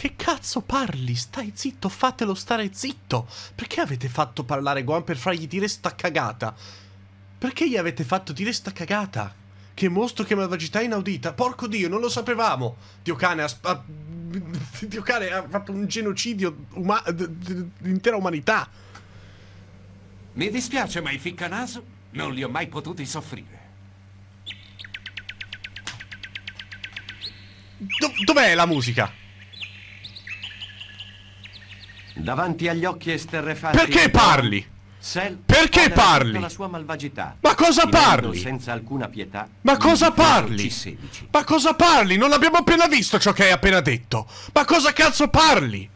Che cazzo parli? Stai zitto, fatelo stare zitto. Perché avete fatto parlare Guan per fargli dire sta cagata? Perché gli avete fatto dire sta cagata? Che mostro, che malvagità inaudita. Porco Dio, non lo sapevamo. Dio cane ha... Dio cane ha fatto un genocidio uma- d'intera umanità. Mi dispiace, ma i ficcanaso non li ho mai potuti soffrire. dov'è la musica? Davanti agli occhi esterrefatti. Perché parli? Sel Perché parli? La sua malvagità. Ma cosa parli? Senza alcuna pietà. Ma cosa parli? Ma cosa parli? Non abbiamo appena visto ciò che hai appena detto. Ma cosa cazzo parli?